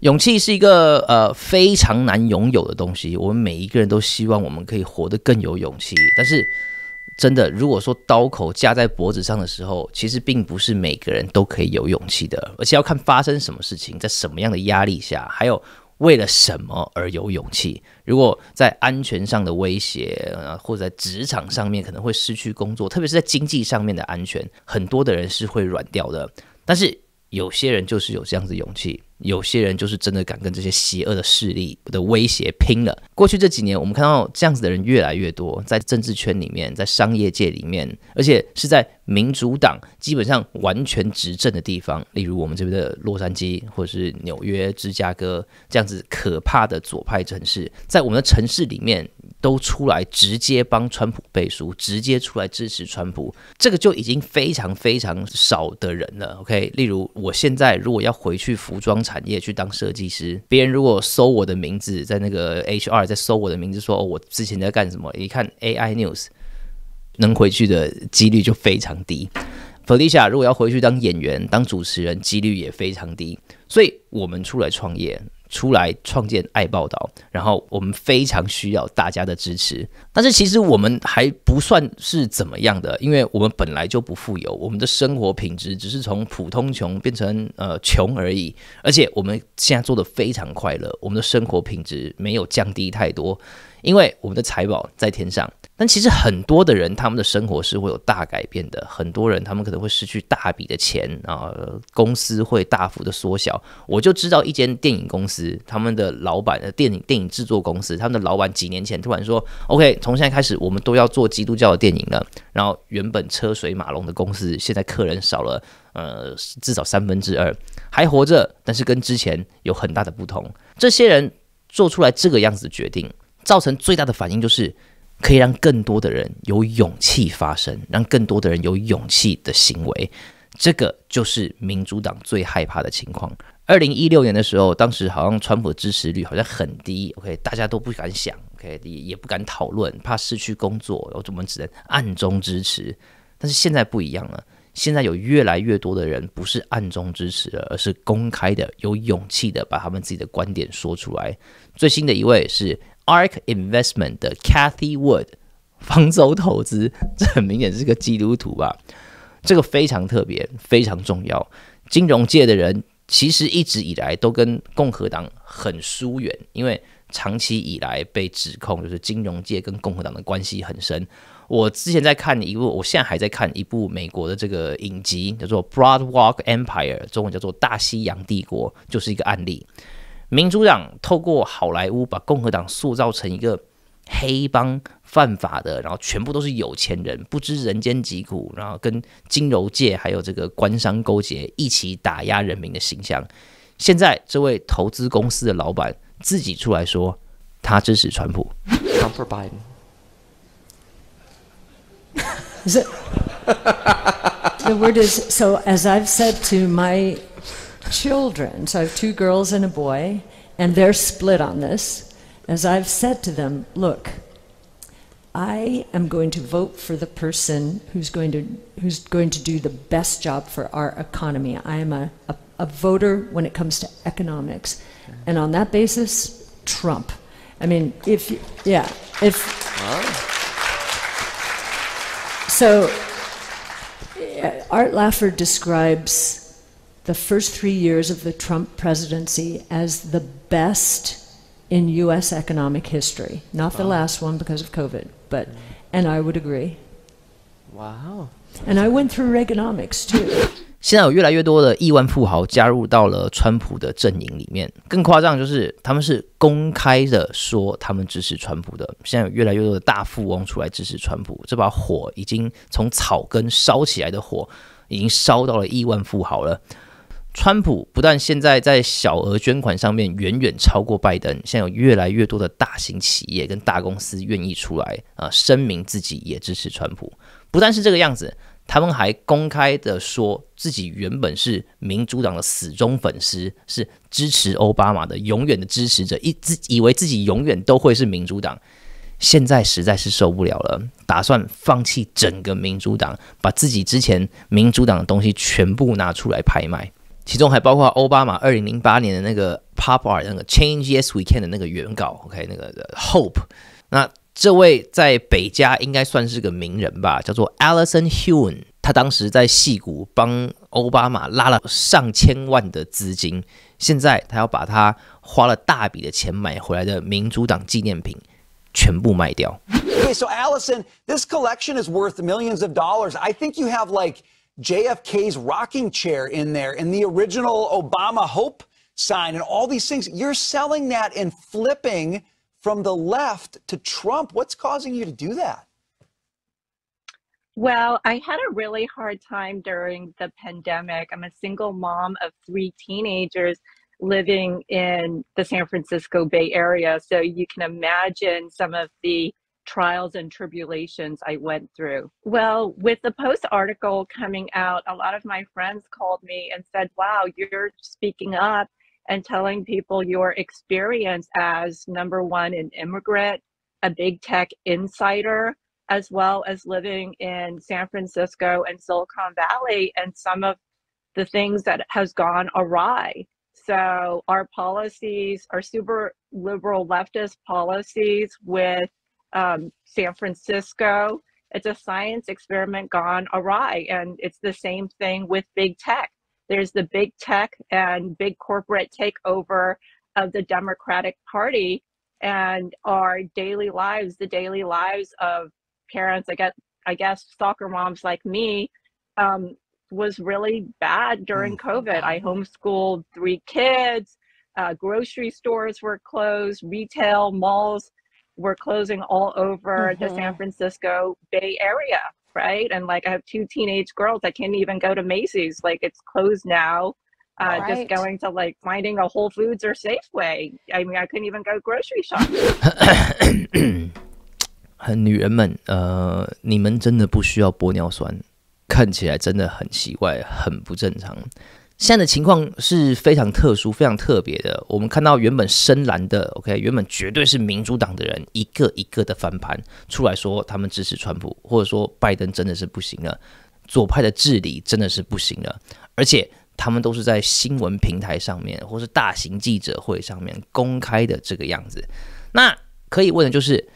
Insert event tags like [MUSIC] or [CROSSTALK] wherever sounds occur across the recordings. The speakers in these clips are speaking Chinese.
勇气是一个呃非常难拥有的东西。我们每一个人都希望我们可以活得更有勇气，但是真的，如果说刀口架在脖子上的时候，其实并不是每个人都可以有勇气的。而且要看发生什么事情，在什么样的压力下，还有为了什么而有勇气。如果在安全上的威胁，或者在职场上面可能会失去工作，特别是在经济上面的安全，很多的人是会软掉的。但是有些人就是有这样子勇气。有些人就是真的敢跟这些邪恶的势力的威胁拼了。过去这几年，我们看到这样子的人越来越多，在政治圈里面，在商业界里面，而且是在民主党基本上完全执政的地方，例如我们这边的洛杉矶，或者是纽约、芝加哥这样子可怕的左派城市，在我们的城市里面都出来直接帮川普背书，直接出来支持川普，这个就已经非常非常少的人了。OK，例如我现在如果要回去服装。产业去当设计师，别人如果搜我的名字，在那个 H R 在搜我的名字，说哦我之前在干什么，一看 A I news，能回去的几率就非常低。Felicia 如果要回去当演员、当主持人，几率也非常低，所以我们出来创业。出来创建爱报道，然后我们非常需要大家的支持。但是其实我们还不算是怎么样的，因为我们本来就不富有，我们的生活品质只是从普通穷变成呃穷而已。而且我们现在做的非常快乐，我们的生活品质没有降低太多，因为我们的财宝在天上。但其实很多的人，他们的生活是会有大改变的。很多人，他们可能会失去大笔的钱啊，公司会大幅的缩小。我就知道一间电影公司，他们的老板的电影电影制作公司，他们的老板几年前突然说：“OK，从现在开始，我们都要做基督教的电影了。”然后原本车水马龙的公司，现在客人少了，呃，至少三分之二还活着，但是跟之前有很大的不同。这些人做出来这个样子的决定，造成最大的反应就是。可以让更多的人有勇气发声，让更多的人有勇气的行为，这个就是民主党最害怕的情况。二零一六年的时候，当时好像川普支持率好像很低，OK，大家都不敢想，OK，也也不敢讨论，怕失去工作，然后我们只能暗中支持。但是现在不一样了，现在有越来越多的人不是暗中支持，而是公开的，有勇气的把他们自己的观点说出来。最新的一位是。a r k Investment 的 Kathy Wood 方舟投资，这很明显是个基督徒吧？这个非常特别，非常重要。金融界的人其实一直以来都跟共和党很疏远，因为长期以来被指控就是金融界跟共和党的关系很深。我之前在看一部，我现在还在看一部美国的这个影集，叫做《Broadwalk Empire》，中文叫做《大西洋帝国》，就是一个案例。民主党透过好莱坞把共和党塑造成一个黑帮犯法的，然后全部都是有钱人，不知人间疾苦，然后跟金融界还有这个官商勾结，一起打压人民的形象。现在这位投资公司的老板自己出来说，他支持川普。Come for Biden. Is it? The word is so as I've said to my. children, so I have two girls and a boy, and they're split on this, as I've said to them, look, I am going to vote for the person who's going to who's going to do the best job for our economy. I am a, a, a voter when it comes to economics. And on that basis, Trump. I mean, if yeah, if wow. so uh, Art Laffer describes the first three years of the Trump presidency as the best in U.S. economic history. Not wow. the last one because of COVID, but, mm. and I would agree. Wow. And I went through Reaganomics too. [LAUGHS] 现在有越来越多的亿万富豪加入到了川普的阵营里面。更夸张就是，他们是公开的说他们支持川普的。现在有越来越多的大富翁出来支持川普，这把火已经从草根烧起来的火，已经烧到了亿万富豪了。川普不但现在在小额捐款上面远远超过拜登，现在有越来越多的大型企业跟大公司愿意出来啊，声明自己也支持川普。不但是这个样子，他们还公开的说自己原本是民主党的死忠粉丝，是支持奥巴马的，永远的支持者，一自以为自己永远都会是民主党。现在实在是受不了了，打算放弃整个民主党，把自己之前民主党的东西全部拿出来拍卖。其中还包括奥巴马二零零八年的那个 Pop R 那个 Change Yes We Can 的那个原稿，OK，那个 Hope。那这位在北加应该算是个名人吧，叫做 Alison Huen，他当时在戏谷帮奥巴马拉了上千万的资金，现在他要把他花了大笔的钱买回来的民主党纪念品全部卖掉。Okay, so Alison, this collection is worth millions of dollars. I think you have like JFK's rocking chair in there and the original Obama Hope sign and all these things. You're selling that and flipping from the left to Trump. What's causing you to do that? Well, I had a really hard time during the pandemic. I'm a single mom of three teenagers living in the San Francisco Bay Area. So you can imagine some of the trials and tribulations I went through. Well, with the Post article coming out, a lot of my friends called me and said, Wow, you're speaking up and telling people your experience as number one, an immigrant, a big tech insider, as well as living in San Francisco and Silicon Valley and some of the things that has gone awry. So our policies our super liberal leftist policies with um, San Francisco. It's a science experiment gone awry. And it's the same thing with big tech. There's the big tech and big corporate takeover of the Democratic Party and our daily lives, the daily lives of parents, I guess, I guess soccer moms like me, um, was really bad during mm. COVID. I homeschooled three kids, uh, grocery stores were closed, retail malls we're closing all over mm-hmm. the San mm-hmm. Francisco Bay Area, right? And like I have two teenage girls, I can't even go to Macy's. Like it's closed now. Uh, right. Just going to like finding a Whole Foods or Safeway. I mean, I couldn't even go grocery shopping. [COUGHS] 很女人们，呃，你们真的不需要玻尿酸，看起来真的很奇怪，很不正常。现在的情况是非常特殊、非常特别的。我们看到原本深蓝的，OK，原本绝对是民主党的人，一个一个的翻盘出来说他们支持川普，或者说拜登真的是不行了，左派的治理真的是不行了。而且他们都是在新闻平台上面，或是大型记者会上面公开的这个样子。那可以问的就是，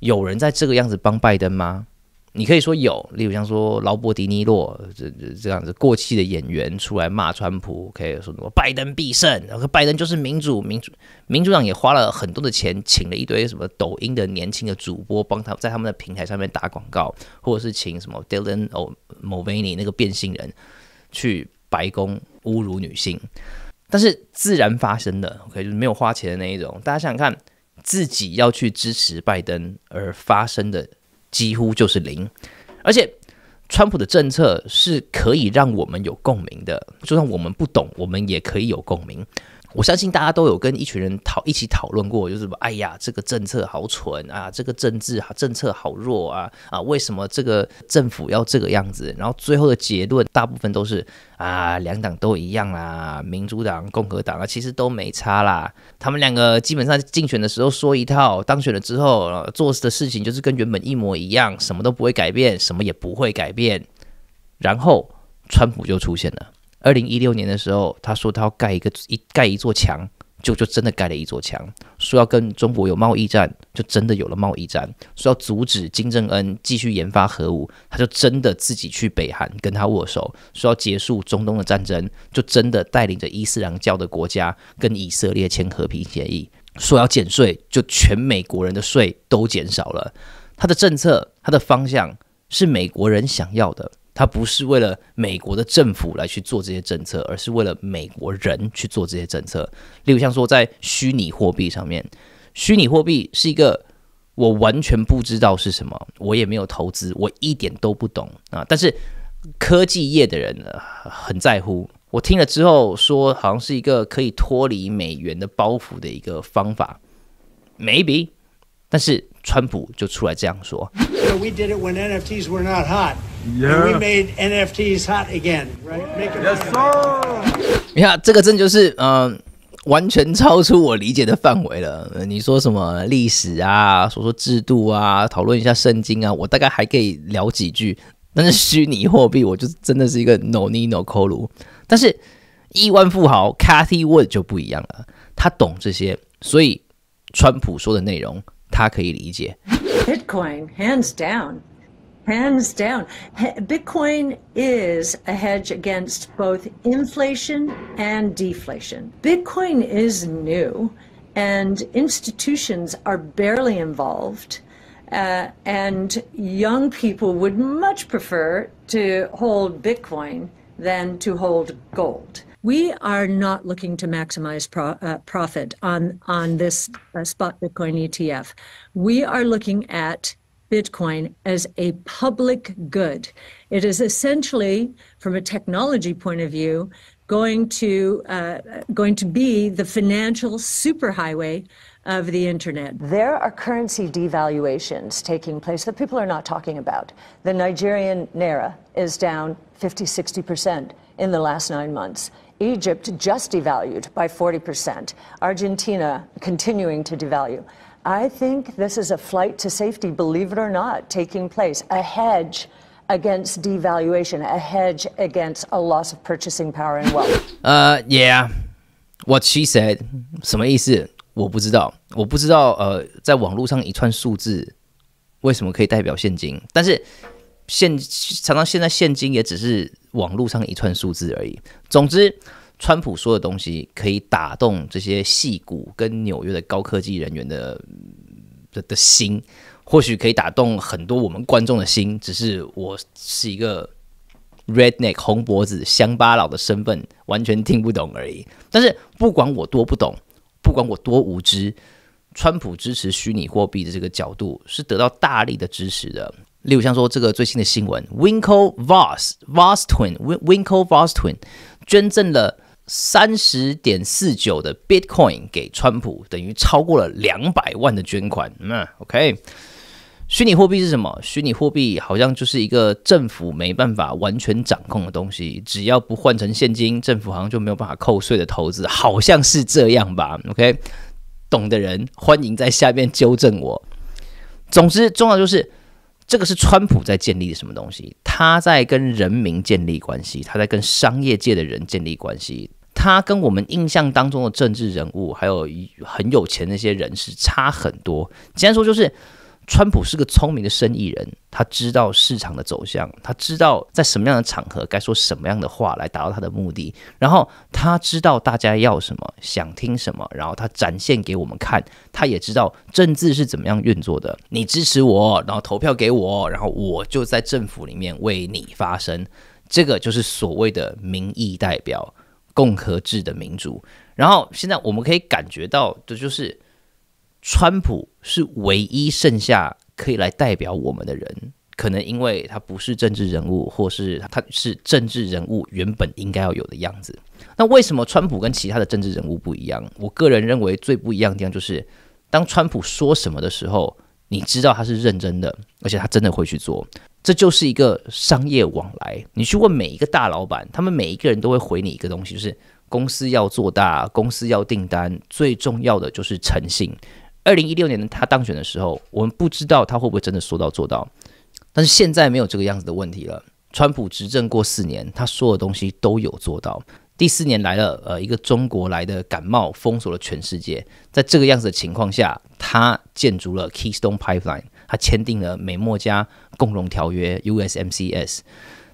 有人在这个样子帮拜登吗？你可以说有，例如像说劳勃·迪尼洛这这这样子过气的演员出来骂川普，可以说什么拜登必胜。后拜登就是民主，民主民主党也花了很多的钱，请了一堆什么抖音的年轻的主播帮他在他们的平台上面打广告，或者是请什么 Dylan Mulvaney 那个变性人去白宫侮辱女性。但是自然发生的，OK，就是没有花钱的那一种。大家想想看，自己要去支持拜登而发生的。几乎就是零，而且川普的政策是可以让我们有共鸣的，就算我们不懂，我们也可以有共鸣。我相信大家都有跟一群人讨一起讨论过，就是什么，哎呀，这个政策好蠢啊，这个政治啊政策好弱啊，啊，为什么这个政府要这个样子？然后最后的结论，大部分都是啊，两党都一样啦，民主党、共和党啊，其实都没差啦。他们两个基本上竞选的时候说一套，当选了之后做的事情就是跟原本一模一样，什么都不会改变，什么也不会改变。然后川普就出现了。二零一六年的时候，他说他要盖一个一盖一座墙，就就真的盖了一座墙。说要跟中国有贸易战，就真的有了贸易战。说要阻止金正恩继续研发核武，他就真的自己去北韩跟他握手。说要结束中东的战争，就真的带领着伊斯兰教的国家跟以色列签和平协议。说要减税，就全美国人的税都减少了。他的政策，他的方向是美国人想要的。他不是为了美国的政府来去做这些政策，而是为了美国人去做这些政策。例如，像说在虚拟货币上面，虚拟货币是一个我完全不知道是什么，我也没有投资，我一点都不懂啊。但是科技业的人呢很在乎。我听了之后说，好像是一个可以脱离美元的包袱的一个方法，m a y b e 但是川普就出来这样说。We made NFTs hot again, right? Yes, sir. 你看，这个真就是嗯，完全超出我理解的范围了。你说什么历史啊，说说制度啊，讨论一下圣经啊，我大概还可以聊几句。但是虚拟货币，我就真的是一个 nonie no c l 但是亿万富豪 Cathy Wood 就不一样了，他懂这些，所以川普说的内容，他可以理解。Bitcoin, hands down. Hands down. Bitcoin is a hedge against both inflation and deflation. Bitcoin is new, and institutions are barely involved. Uh, and young people would much prefer to hold Bitcoin than to hold gold. We are not looking to maximize pro uh, profit on on this uh, spot Bitcoin ETF. We are looking at Bitcoin as a public good. It is essentially, from a technology point of view, going to uh, going to be the financial superhighway of the internet. There are currency devaluations taking place that people are not talking about. The Nigerian naira is down 50, 60 percent in the last nine months. Egypt just devalued by 40 percent. Argentina continuing to devalue. I think this is a flight to safety, believe it or not, taking place. A hedge against devaluation, a hedge against a loss of purchasing power and wealth. Uh, yeah. What she said，什么意思？我不知道，我不知道。呃，在网络上一串数字为什么可以代表现金？但是现常常现在现金也只是网络上一串数字而已。总之，川普说的东西可以打动这些戏骨跟纽约的高科技人员的的的心，或许可以打动很多我们观众的心。只是我是一个 redneck 红脖子乡巴佬的身份，完全听不懂而已。但是不管我多不懂，不管我多无知，川普支持虚拟货币的这个角度是得到大力的支持的。例如像说这个最新的新闻，Winklevoss t Winklevoss w i n Twin 捐赠了。三十点四九的 Bitcoin 给川普，等于超过了两百万的捐款。嗯，OK，虚拟货币是什么？虚拟货币好像就是一个政府没办法完全掌控的东西，只要不换成现金，政府好像就没有办法扣税的投资，好像是这样吧？OK，懂的人欢迎在下面纠正我。总之，重要就是这个是川普在建立的什么东西？他在跟人民建立关系，他在跟商业界的人建立关系。他跟我们印象当中的政治人物，还有很有钱那些人士差很多。简单说，就是川普是个聪明的生意人，他知道市场的走向，他知道在什么样的场合该说什么样的话来达到他的目的，然后他知道大家要什么，想听什么，然后他展现给我们看，他也知道政治是怎么样运作的。你支持我，然后投票给我，然后我就在政府里面为你发声。这个就是所谓的民意代表。共和制的民主，然后现在我们可以感觉到的就是，川普是唯一剩下可以来代表我们的人，可能因为他不是政治人物，或是他是政治人物原本应该要有的样子。那为什么川普跟其他的政治人物不一样？我个人认为最不一样的地方就是，当川普说什么的时候。你知道他是认真的，而且他真的会去做。这就是一个商业往来。你去问每一个大老板，他们每一个人都会回你一个东西，就是公司要做大，公司要订单，最重要的就是诚信。二零一六年他当选的时候，我们不知道他会不会真的说到做到，但是现在没有这个样子的问题了。川普执政过四年，他说的东西都有做到。第四年来了，呃，一个中国来的感冒封锁了全世界，在这个样子的情况下，他。建足了 Keystone Pipeline，他签订了美墨加共荣条约 USMCS，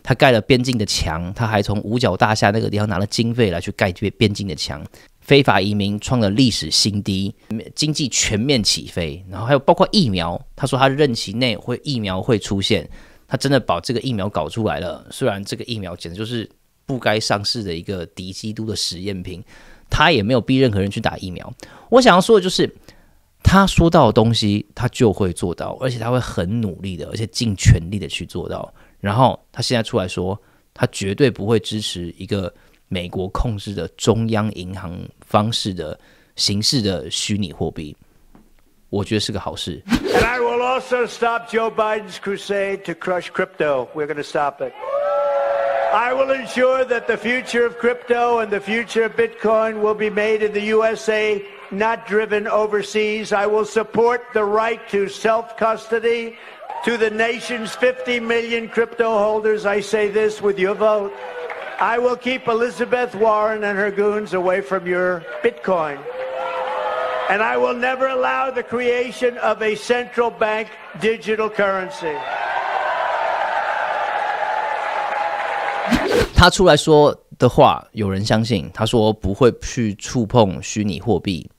他盖了边境的墙，他还从五角大厦那个地方拿了经费来去盖边边境的墙。非法移民创了历史新低，经济全面起飞。然后还有包括疫苗，他说他任期内会疫苗会出现，他真的把这个疫苗搞出来了。虽然这个疫苗简直就是不该上市的一个敌基督的实验品，他也没有逼任何人去打疫苗。我想要说的就是。他说到的东西，他就会做到，而且他会很努力的，而且尽全力的去做到。然后他现在出来说，他绝对不会支持一个美国控制的中央银行方式的形式的虚拟货币，我觉得是个好事。not driven overseas. I will support the right to self-custody. To the nation's 50 million crypto holders, I say this with your vote. I will keep Elizabeth Warren and her goons away from your Bitcoin. And I will never allow the creation of a central bank digital currency. [LAUGHS] 他出来说的话，有人相信。他说不会去触碰虚拟货币，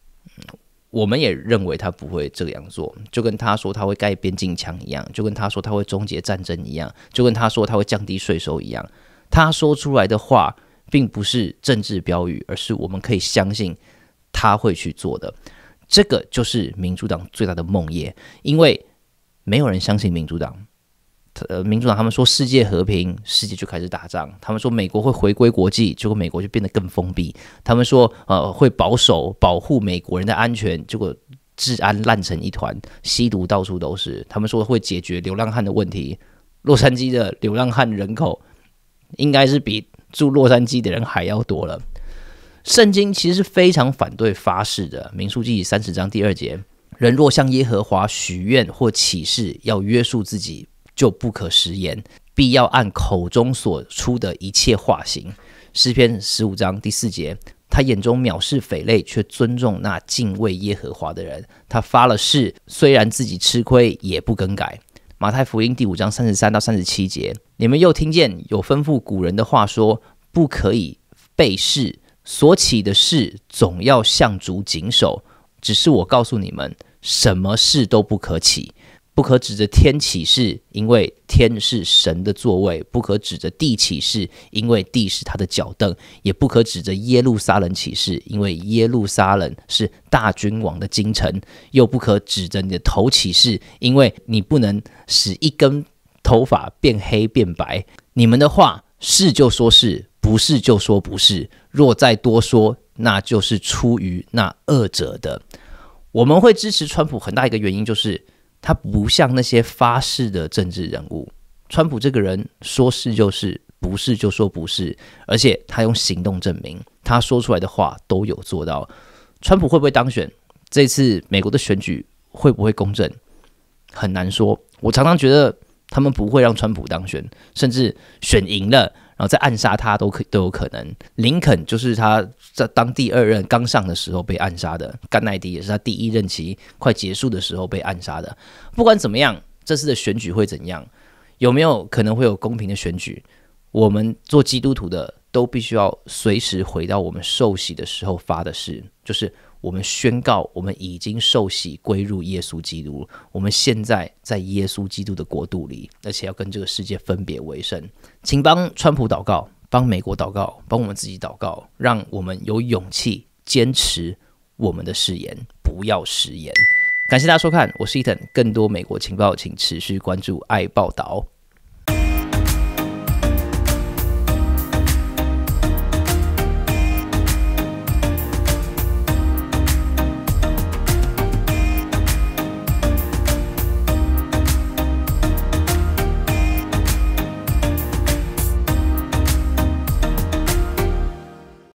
我们也认为他不会这样做，就跟他说他会盖边境墙一样，就跟他说他会终结战争一样，就跟他说他会降低税收一样。他说出来的话，并不是政治标语，而是我们可以相信他会去做的。这个就是民主党最大的梦魇，因为没有人相信民主党。呃，民主党他们说世界和平，世界就开始打仗。他们说美国会回归国际，结果美国就变得更封闭。他们说呃，会保守保护美国人的安全，结果治安烂成一团，吸毒到处都是。他们说会解决流浪汉的问题，洛杉矶的流浪汉人口应该是比住洛杉矶的人还要多了。圣经其实非常反对发誓的，《民书记》三十章第二节：人若向耶和华许愿或起誓要约束自己。就不可食言，必要按口中所出的一切化行。诗篇十五章第四节，他眼中藐视匪类，却尊重那敬畏耶和华的人。他发了誓，虽然自己吃亏，也不更改。马太福音第五章三十三到三十七节，你们又听见有吩咐古人的话说，不可以背誓，所起的誓总要向主谨守。只是我告诉你们，什么事都不可起。不可指着天起誓，因为天是神的座位；不可指着地起誓，因为地是他的脚凳；也不可指着耶路撒冷起誓，因为耶路撒冷是大君王的京城；又不可指着你的头起誓，因为你不能使一根头发变黑变白。你们的话是就说是，不是就说不是。若再多说，那就是出于那二者的。我们会支持川普，很大一个原因就是。他不像那些发誓的政治人物，川普这个人说是就是，不是就说不是，而且他用行动证明他说出来的话都有做到。川普会不会当选？这次美国的选举会不会公正？很难说。我常常觉得他们不会让川普当选，甚至选赢了。然后再暗杀他都可都有可能，林肯就是他在当第二任刚上的时候被暗杀的，甘乃迪也是他第一任期快结束的时候被暗杀的。不管怎么样，这次的选举会怎样，有没有可能会有公平的选举？我们做基督徒的都必须要随时回到我们受洗的时候发的誓，就是。我们宣告，我们已经受洗归入耶稣基督。我们现在在耶稣基督的国度里，而且要跟这个世界分别为圣。请帮川普祷告，帮美国祷告，帮我们自己祷告，让我们有勇气坚持我们的誓言，不要食言。感谢大家收看，我是伊 n 更多美国情报，请持续关注爱报道。